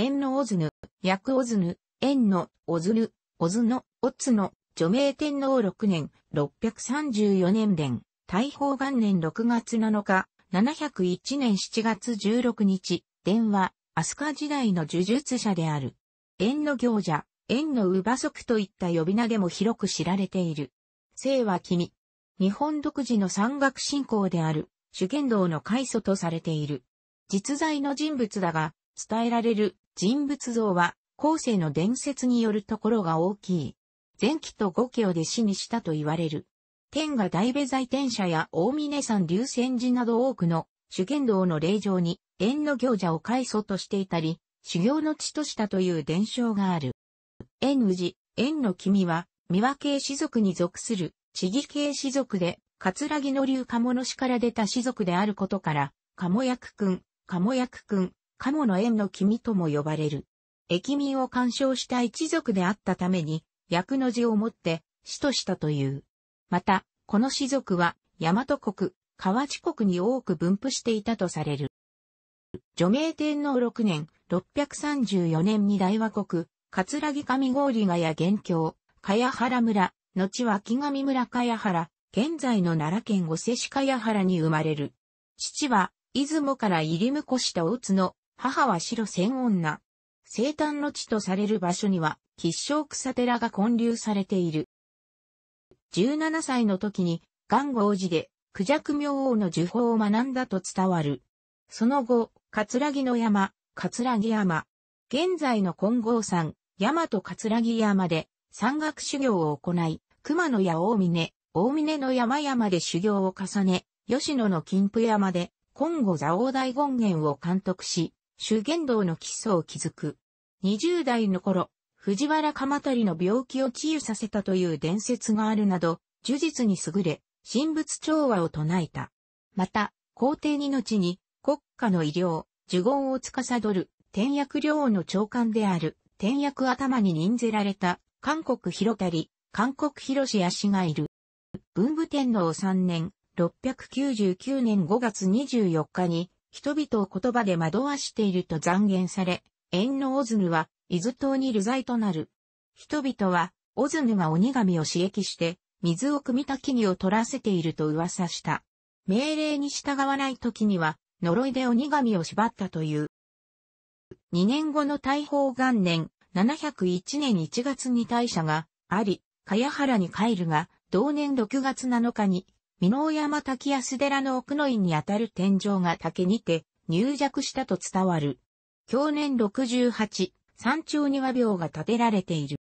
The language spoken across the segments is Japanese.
縁のオズヌ、役オズヌ、縁のオズヌ、オズノ、オツノ、除名天皇6年、634年伝、大宝元年6月7日、701年7月16日、電話、飛鳥時代の呪術者である。縁の行者、縁の乳母足といった呼び名でも広く知られている。生は君。日本独自の山岳信仰である、主言道の開祖とされている。実在の人物だが、伝えられる人物像は、後世の伝説によるところが大きい。前期と五期を弟子にしたと言われる。天が大部在天社や大峰山流泉寺など多くの主験道の霊場に縁の行者を開祖としていたり、修行の地としたという伝承がある。縁宇縁の君は、三輪系士族に属する、地義系士族で、葛城の流鴨の氏から出た士族であることから、鴨役君、鴨役君、鴨の縁の君とも呼ばれる。駅民を干渉した一族であったために、役の字をもって死としたという。また、この氏族は、大和国、河内国に多く分布していたとされる。除名天皇6年、634年に大和国、葛城上郡ヶ谷元郷、茅原村、後は木上村茅原、現在の奈良県御瀬市茅原に生まれる。父は、出雲から入り向こした大津の母は白千女。生誕の地とされる場所には、吉祥草寺が建立されている。17歳の時に、元号寺で、九弱明王の受法を学んだと伝わる。その後、葛城の山、葛城山。現在の金剛山、山と葛城山で、山岳修行を行い、熊野や大峰、大峰の山々で修行を重ね、吉野の金峰山で、金剛蔵王大権現を監督し、修験道の基礎を築く。20代の頃、藤原鎌足の病気を治癒させたという伝説があるなど、呪術に優れ、神仏調和を唱えた。また、皇帝に後に、国家の医療、呪言を司る、天薬領の長官である、天薬頭に任ぜられた、韓国広谷、韓国広志足がいる。文武天皇3年、699年5月24日に、人々を言葉で惑わしていると残言され、縁のオズヌは、伊豆島に流罪となる。人々は、オズヌが鬼神を刺激して、水を汲みた木々を取らせていると噂した。命令に従わない時には、呪いで鬼神を縛ったという。2年後の大宝元年、701年1月に大社があり、茅原に帰るが、同年6月7日に美濃山滝安寺の奥の院にあたる天井が竹にて入弱したと伝わる。去年68、山頂には廟が建てられている。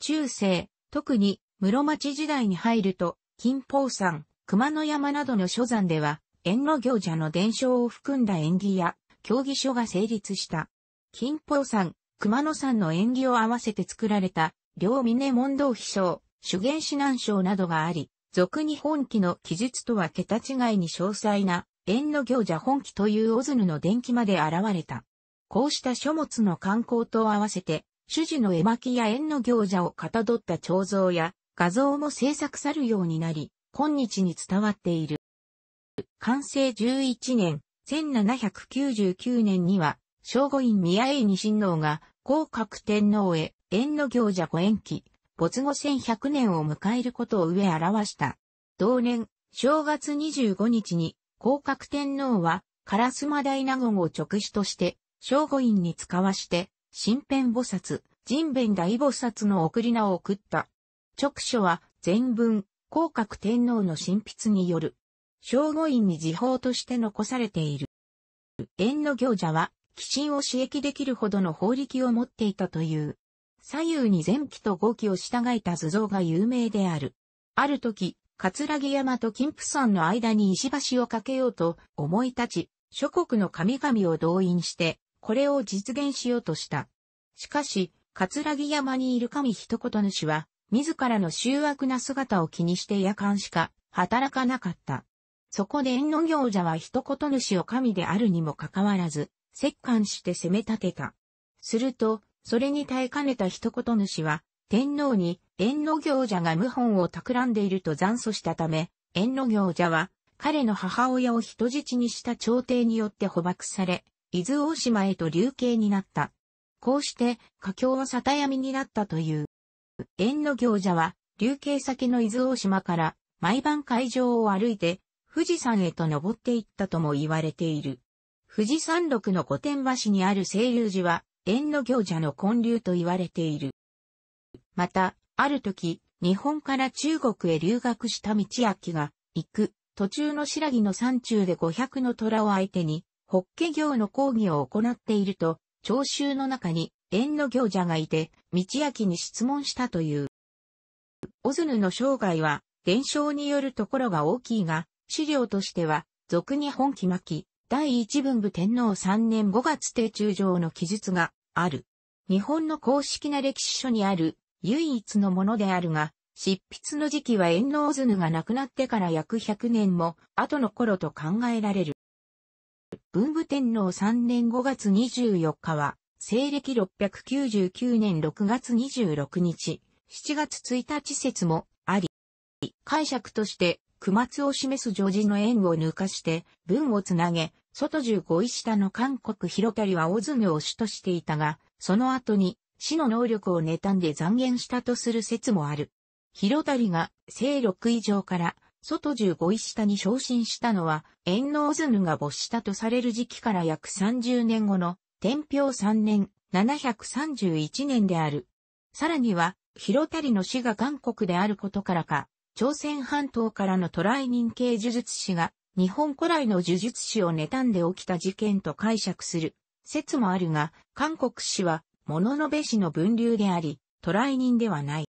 中世、特に室町時代に入ると、金峰山、熊野山などの諸山では、縁の行者の伝承を含んだ縁起や、競技書が成立した。金峰山、熊野山の縁起を合わせて作られた、両峰問答秘書、修験指南書などがあり、俗に本気の記述とは桁違いに詳細な、縁の行者本気というオズヌの伝記まで現れた。こうした書物の観光と合わせて、主事の絵巻や縁の行者をかたどった彫像や画像も制作さるようになり、今日に伝わっている。完成11年、1799年には、聖護院宮江二神王が、皇格天皇へ、縁の行者御延期、没後1100年を迎えることを上表した。同年、正月25日に、降格天皇は、烏丸大納言を直使として、正午院に使わして、新編菩薩、人弁大菩薩の送り名を送った。直書は、全文、降格天皇の新筆による。正午院に時報として残されている。縁の行者は、寄進を刺激できるほどの法力を持っていたという。左右に前期と後期を従えた図像が有名である。ある時、葛城山と金峰山の間に石橋を架けようと思い立ち、諸国の神々を動員して、これを実現しようとした。しかし、葛城山にいる神一言主は、自らの醜悪な姿を気にして夜間しか働かなかった。そこで縁の行者は一言主を神であるにもかかわらず、折檻して攻め立てた。すると、それに耐えかねた一言主は、天皇に、縁の行者が謀反を企んでいると残訴したため、縁の行者は、彼の母親を人質にした朝廷によって捕獲され、伊豆大島へと流刑になった。こうして、家境は沙汰闇になったという。縁の行者は、流刑先の伊豆大島から、毎晩会場を歩いて、富士山へと登っていったとも言われている。富士山麓の御殿橋にある清流寺は、縁の行者の混流と言われている。また、ある時、日本から中国へ留学した道明が、行く、途中の白木の山中で500の虎を相手に、法華行の講義を行っていると、聴衆の中に、縁の行者がいて、道明に質問したという。オズヌの生涯は、伝承によるところが大きいが、資料としては、俗に本気巻き、第一文武天皇三年五月定中上の記述がある。日本の公式な歴史書にある唯一のものであるが、執筆の時期は遠納図が亡くなってから約百年も後の頃と考えられる。文武天皇三年五月二十四日は、西暦六百九十九年六月二十六日、七月一日説もあり、解釈として、区末を示す常時の縁を抜かして、文をつなげ、外十五位下の韓国広谷は大詰めを主としていたが、その後に死の能力を妬んで残言したとする説もある。広谷が正力以上から外十五位下に昇進したのは、遠能ズヌが没したとされる時期から約30年後の天平3年731年である。さらには、広谷の死が韓国であることからか、朝鮮半島からの渡来人系呪術師が日本古来の呪術師を妬んで起きた事件と解釈する説もあるが、韓国史は、物のべ史の分流であり、ライ人ではない。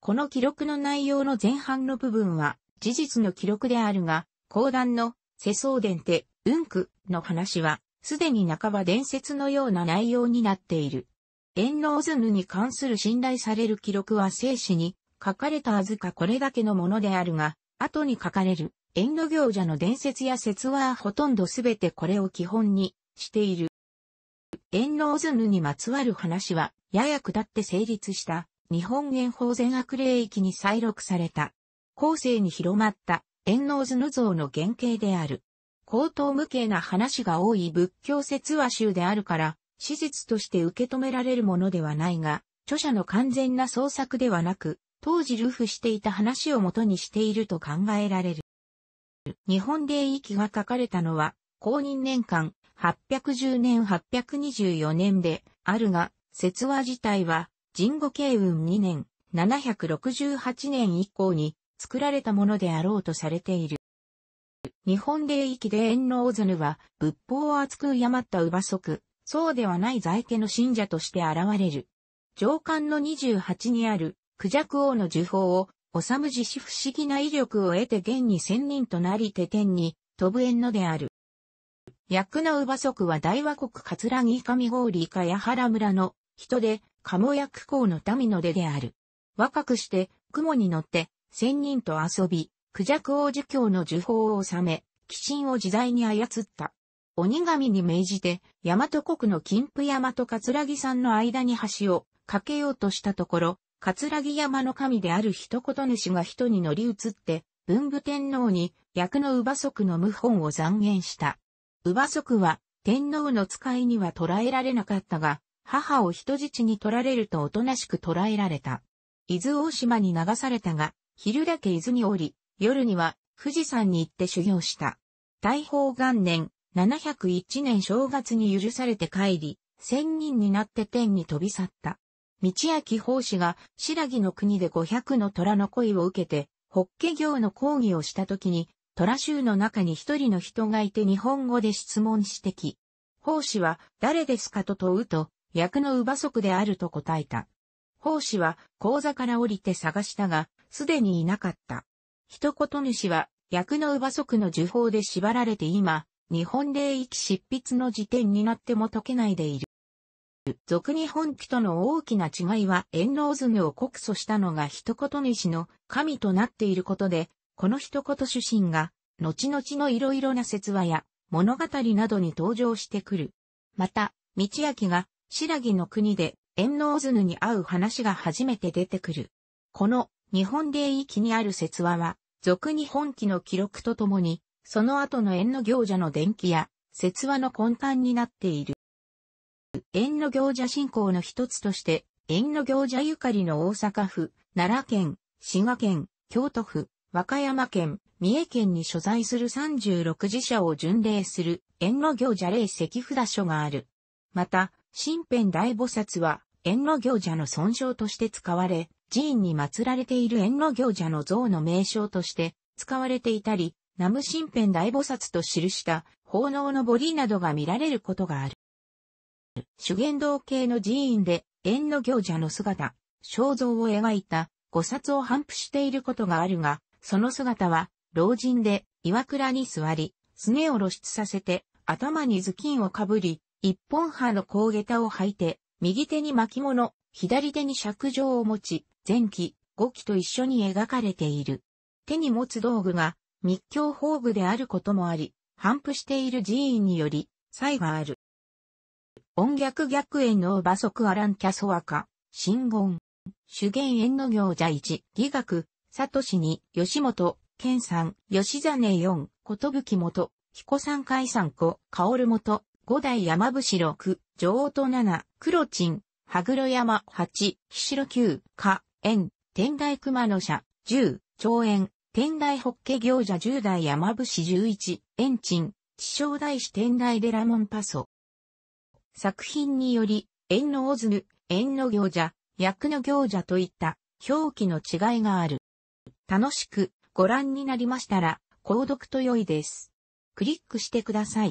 この記録の内容の前半の部分は、事実の記録であるが、講談の世相伝手、うんくの話は、すでに半ば伝説のような内容になっている。遠ズヌに関する信頼される記録は生死に書かれたはずかこれだけのものであるが、後に書かれる遠路行者の伝説や説話はほとんどすべてこれを基本にしている。遠路ズヌにまつわる話は、やや下って成立した日本円法全悪霊域に再録された。後世に広まった遠路ズヌ像の原型である。高等無形な話が多い仏教説話集であるから、史実として受け止められるものではないが、著者の完全な創作ではなく、当時流布していた話を元にしていると考えられる。日本霊域が書かれたのは、公認年間810年824年であるが、説話自体は、神語慶雲2年768年以降に作られたものであろうとされている。日本霊域で炎能ズヌは仏法を厚く敬った馬足、そうではない在家の信者として現れる。上官の28にある、クジャク王の呪法を治自死不思議な威力を得て現に仙人となりて天に飛ぶ縁のである。役の馬足は大和国葛城上郡か矢原村の人で、鴨薬港の民の出である。若くして、雲に乗って、仙人と遊び、クジャク王儒教の呪法を収め、鬼神を自在に操った。鬼神に命じて、大和国の金府山と葛城山の間に橋を架けようとしたところ、葛城山の神である一言主が人に乗り移って、文武天皇に役の乳母族の謀反を残言した。乳母族は天皇の使いには捕らえられなかったが、母を人質に取られるとおとなしく捕らえられた。伊豆大島に流されたが、昼だけ伊豆に降り、夜には富士山に行って修行した。大宝元年、701年正月に許されて帰り、千人になって天に飛び去った。道明法師が白木の国で500の虎の恋を受けて、ホッケ業の講義をした時に、虎州の中に一人の人がいて日本語で質問してき、法師は誰ですかと問うと、役の乳母くであると答えた。法師は講座から降りて探したが、すでにいなかった。一言主は、役の乳母くの呪法で縛られて今、日本霊域執筆の時点になっても解けないでいる。俗日本記との大きな違いは円納爪を告訴したのが一言主の神となっていることで、この一言主神が、後々のいろいろな説話や物語などに登場してくる。また、道明が、白木の国で、円王図に会う話が初めて出てくる。この、日本で域にある説話は、俗日本記の記録とともに、その後の円の行者の伝記や、説話の根幹になっている。縁の行者信仰の一つとして、縁の行者ゆかりの大阪府、奈良県、滋賀県、京都府、和歌山県、三重県に所在する36寺社を巡礼する縁の行者霊石札所がある。また、新編大菩薩は、縁の行者の尊称として使われ、寺院に祀られている縁の行者の像の名称として使われていたり、南無新編大菩薩と記した奉納の堀などが見られることがある。主言道系の寺院で、縁の行者の姿、肖像を描いた、五冊を反布していることがあるが、その姿は、老人で、岩倉に座り、すねを露出させて、頭に頭巾をかぶり、一本歯の甲下駄を履いて、右手に巻物、左手に尺状を持ち、前期、後期と一緒に描かれている。手に持つ道具が、密教法具であることもあり、反布している寺院により、才がある。音逆逆縁の馬足アランキャソワカ、新言。主言縁の行者1、義学、サトシ2、吉本、健さん、吉真4、ことぶき元、彦三海三子、薫元、五代山伏六、女王と七、黒鎮、羽黒山八、岸路九、か、縁、天台熊野社、十、長縁、天台ホッケ行者十代山伏十一、縁鎮、地小大師天台デラモンパソ、作品により、縁のオズヌ、縁の行者、役の行者といった表記の違いがある。楽しくご覧になりましたら、購読と良いです。クリックしてください。